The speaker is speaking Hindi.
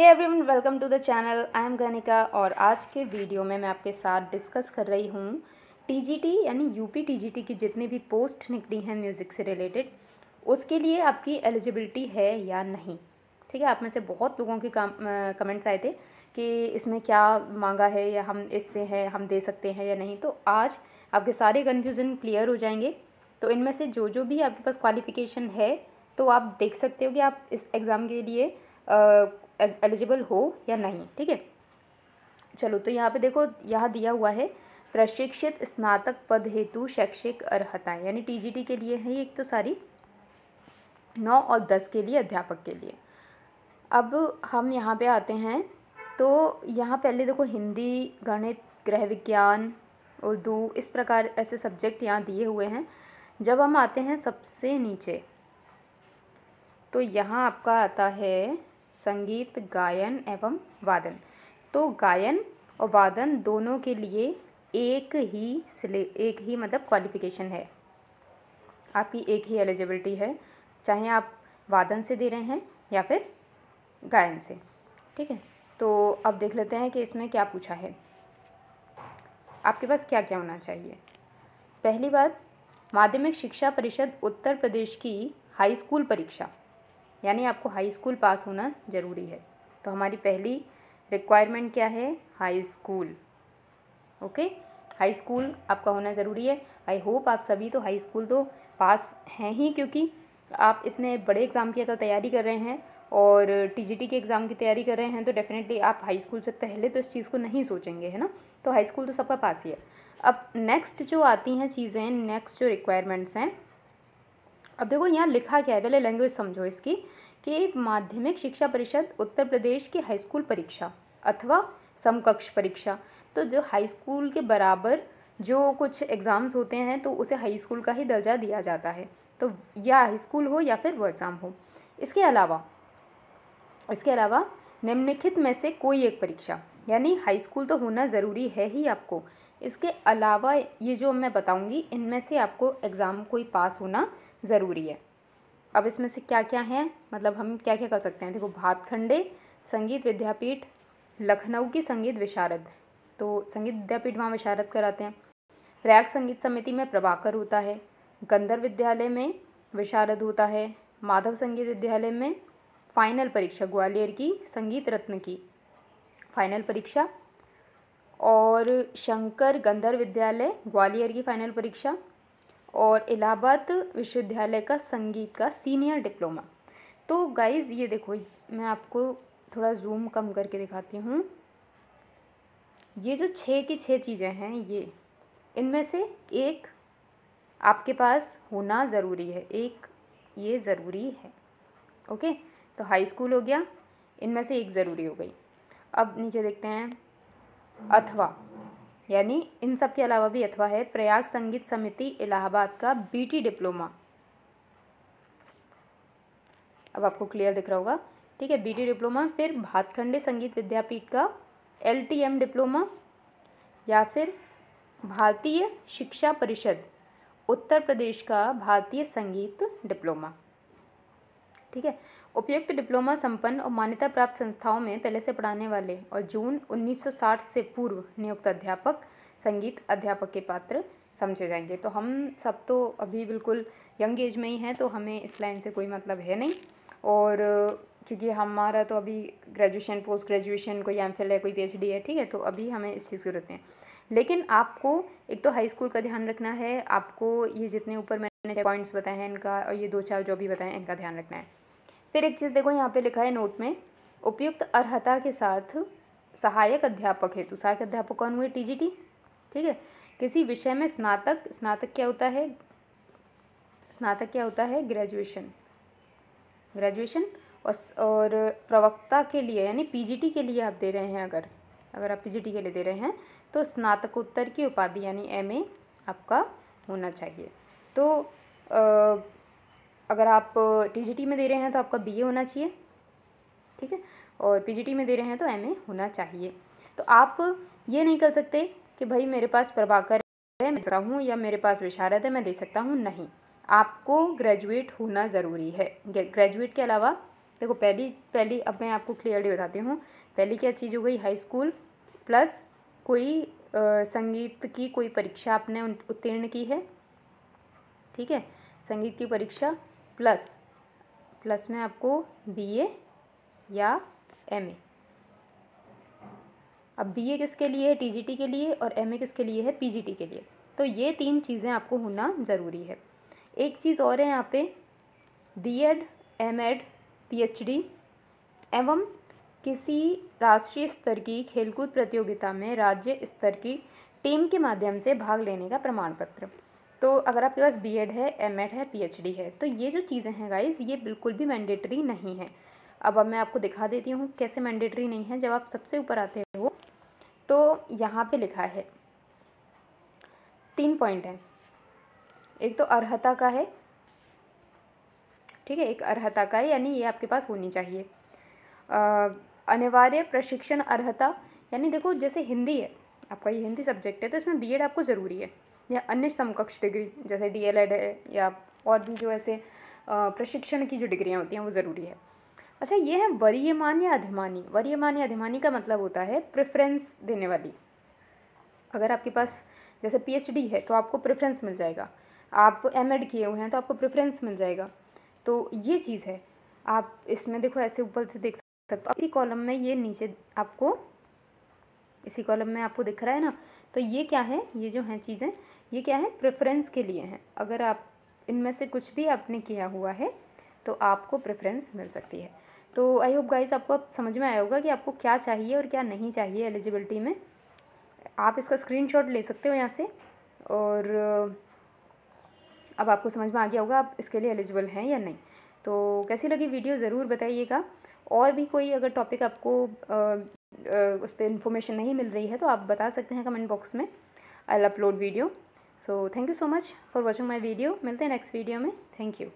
hey everyone welcome to the channel I am Ganika और आज के वीडियो में मैं आपके साथ डिस्कस कर रही हूँ टीजीटी यानी यूपी टीजीटी की जितनी भी पोस्ट निकली हैं म्यूज़िक से रिलेटेड उसके लिए आपकी एलिजिबिलिटी है या नहीं ठीक है आप में से बहुत लोगों के कमेंट्स आए थे कि इसमें क्या मांगा है या हम इससे हैं हम दे सकते हैं या नहीं तो आज आपके सारे कन्फ्यूज़न क्लियर हो जाएंगे तो इनमें से जो जो भी आपके पास क्वालिफ़िकेशन है तो आप देख सकते हो कि आप इस एग्ज़ाम के लिए एलिजिबल हो या नहीं ठीक है चलो तो यहाँ पे देखो यहाँ दिया हुआ है प्रशिक्षित स्नातक पद हेतु शैक्षिक अर्हताएं यानी टीजीटी के लिए है एक तो सारी नौ और दस के लिए अध्यापक के लिए अब हम यहाँ पे आते हैं तो यहाँ पहले देखो हिंदी गणित गृह विज्ञान उर्दू इस प्रकार ऐसे सब्जेक्ट यहाँ दिए हुए हैं जब हम आते हैं सबसे नीचे तो यहाँ आपका आता है संगीत गायन एवं वादन तो गायन और वादन दोनों के लिए एक ही सिले एक ही मतलब क्वालिफ़िकेशन है आपकी एक ही एलिजिबिलिटी है चाहे आप वादन से दे रहे हैं या फिर गायन से ठीक है तो अब देख लेते हैं कि इसमें क्या पूछा है आपके पास क्या क्या होना चाहिए पहली बात माध्यमिक शिक्षा परिषद उत्तर प्रदेश की हाई स्कूल परीक्षा यानी आपको हाई स्कूल पास होना ज़रूरी है तो हमारी पहली रिक्वायरमेंट क्या है high school okay high school आपका होना ज़रूरी है आई होप आप सभी तो हाई स्कूल तो पास हैं ही क्योंकि आप इतने बड़े एग्ज़ाम की अगर तैयारी कर रहे हैं और टीजीटी के एग्ज़ाम की तैयारी कर रहे हैं तो डेफ़िनेटली आप हाई स्कूल से पहले तो इस चीज़ को नहीं सोचेंगे है ना तो हाई स्कूल तो सबका पास ही है अब नेक्स्ट जो आती हैं चीज़ें नेक्स्ट जो रिक्वायरमेंट्स हैं अब देखो यहाँ लिखा क्या है पहले लैंग्वेज समझो इसकी कि माध्यमिक शिक्षा परिषद उत्तर प्रदेश की हाई स्कूल परीक्षा अथवा समकक्ष परीक्षा तो जो हाई स्कूल के बराबर जो कुछ एग्ज़ाम्स होते हैं तो उसे हाई स्कूल का ही दर्जा दिया जाता है तो या हाई स्कूल हो या फिर वो एग्ज़ाम हो इसके अलावा इसके अलावा निम्नलिखित में से कोई एक परीक्षा यानी हाई स्कूल तो होना ज़रूरी है ही आपको इसके अलावा ये जो मैं बताऊँगी इनमें से आपको एग्ज़ाम कोई पास होना ज़रूरी है अब इसमें से क्या क्या हैं मतलब हम क्या क्या कर सकते हैं देखो भातखंडे संगीत विद्यापीठ लखनऊ की संगीत विशारद तो संगीत विद्यापीठ वहाँ विशारद कराते हैं प्रयाग संगीत समिति में प्रभाकर होता है गंधर्व विद्यालय में विशारद होता है माधव संगीत विद्यालय में फाइनल परीक्षा ग्वालियर की संगीत रत्न की फाइनल परीक्षा और शंकर गंधर्व विद्यालय ग्वालियर की फाइनल परीक्षा और इलाहाबाद विश्वविद्यालय का संगीत का सीनियर डिप्लोमा तो गाइज़ ये देखो मैं आपको थोड़ा जूम कम करके दिखाती हूँ ये जो छः की छः चीज़ें हैं ये इनमें से एक आपके पास होना ज़रूरी है एक ये ज़रूरी है ओके तो हाई स्कूल हो गया इनमें से एक ज़रूरी हो गई अब नीचे देखते हैं अथवा यानी इन सब के अलावा भी अथवा है प्रयाग संगीत समिति इलाहाबाद का बीटी डिप्लोमा अब आपको क्लियर दिख रहा होगा ठीक है बीटी डिप्लोमा फिर भातखंडे संगीत विद्यापीठ का एलटीएम डिप्लोमा या फिर भारतीय शिक्षा परिषद उत्तर प्रदेश का भारतीय संगीत डिप्लोमा ठीक है उपयुक्त डिप्लोमा संपन्न और मान्यता प्राप्त संस्थाओं में पहले से पढ़ाने वाले और जून 1960 से पूर्व नियुक्त अध्यापक संगीत अध्यापक के पात्र समझे जाएंगे तो हम सब तो अभी बिल्कुल यंग एज में ही हैं तो हमें इस लाइन से कोई मतलब है नहीं और क्योंकि हमारा तो अभी ग्रेजुएशन पोस्ट ग्रेजुएशन कोई एम है कोई पी है ठीक है तो अभी हमें इस चीज़ की ज़रूरत है लेकिन आपको एक तो हाई स्कूल का ध्यान रखना है आपको ये जितने ऊपर मैंने पॉइंट्स बताए हैं इनका और ये दो चार जो भी बताएं इनका ध्यान रखना है फिर एक चीज़ देखो यहाँ पे लिखा है नोट में उपयुक्त अर्हता के साथ सहायक अध्यापक हेतु सहायक अध्यापक कौन हुए टी ठीक है किसी विषय में स्नातक स्नातक क्या होता है स्नातक क्या होता है ग्रेजुएशन ग्रेजुएशन और, और प्रवक्ता के लिए यानी पीजीटी के लिए आप दे रहे हैं अगर अगर आप पीजीटी के लिए दे रहे हैं तो स्नातकोत्तर की उपाधि यानी एमए आपका होना चाहिए तो आ, अगर आप टी में दे रहे हैं तो आपका बी होना चाहिए ठीक है और पी में दे रहे हैं तो एम होना चाहिए तो आप ये नहीं कर सकते कि भाई मेरे पास प्रभाकर है मैं सकता हूँ या मेरे पास विशारद है मैं दे सकता हूँ नहीं आपको ग्रेजुएट होना ज़रूरी है ग्रेजुएट के अलावा देखो पहली पहली अब मैं आपको क्लियरली बताती हूँ पहली क्या चीज़ हो गई हाई स्कूल प्लस कोई आ, संगीत की कोई परीक्षा आपने उत्तीर्ण की है ठीक है संगीत की परीक्षा प्लस प्लस में आपको बी ए या एम ए अब बी ए किसके लिए है टी जी टी के लिए और एम ए किसके लिए है पी जी टी के लिए तो ये तीन चीज़ें आपको होना ज़रूरी है एक चीज़ और है यहाँ पे B Ed M Ed P H D एवं किसी राष्ट्रीय स्तर की खेलकूद प्रतियोगिता में राज्य स्तर की टीम के माध्यम से भाग लेने का प्रमाण पत्र तो अगर आपके पास बी एड है एम एड है पी एच डी है तो ये जो चीज़ें हैं गाइज़ ये बिल्कुल भी मैंडेटरी नहीं है अब अब मैं आपको दिखा देती हूँ कैसे मैंडेटरी नहीं है जब आप सबसे ऊपर आते हो तो यहाँ पे लिखा है तीन पॉइंट हैं एक तो अर्हता का है ठीक है एक अर्हता का है यानी ये आपके पास होनी चाहिए अनिवार्य प्रशिक्षण अर्हता यानी देखो जैसे हिंदी है आपका ये हिंदी सब्जेक्ट है तो इसमें बीएड आपको ज़रूरी है या अन्य समकक्ष डिग्री जैसे डीएलएड है या और भी जो ऐसे प्रशिक्षण की जो डिग्रियाँ होती हैं वो ज़रूरी है अच्छा ये है वरीयमान या अधिमानी वरीयमान या अधिमानी का मतलब होता है प्रेफरेंस देने वाली अगर आपके पास जैसे पीएचडी है तो आपको प्रेफरेंस मिल जाएगा आप एम एड किए हुए हैं तो आपको प्रेफरेंस मिल जाएगा तो ये चीज़ है आप इसमें देखो ऐसे ऊपर से देख सकते हो इसी कॉलम में ये नीचे आपको इसी कॉलम में आपको दिख रहा है ना तो ये क्या है ये जो हैं चीज़ें ये क्या है प्रेफरेंस के लिए हैं अगर आप इनमें से कुछ भी आपने किया हुआ है तो आपको प्रेफरेंस मिल सकती है तो आई होप गाइस आपको अब समझ में आया होगा कि आपको क्या चाहिए और क्या नहीं चाहिए एलिजिबिलिटी में आप इसका स्क्रीन ले सकते हो यहाँ से और अब आपको समझ में आ गया होगा आप इसके लिए एलिजिबल हैं या नहीं तो कैसी लगी वीडियो ज़रूर बताइएगा और भी कोई अगर टॉपिक आपको उस पर इन्फॉर्मेशन नहीं मिल रही है तो आप बता सकते हैं कमेंट बॉक्स में I upload video so thank you so much for watching my video मिलते हैं नेक्स्ट वीडियो में थैंक यू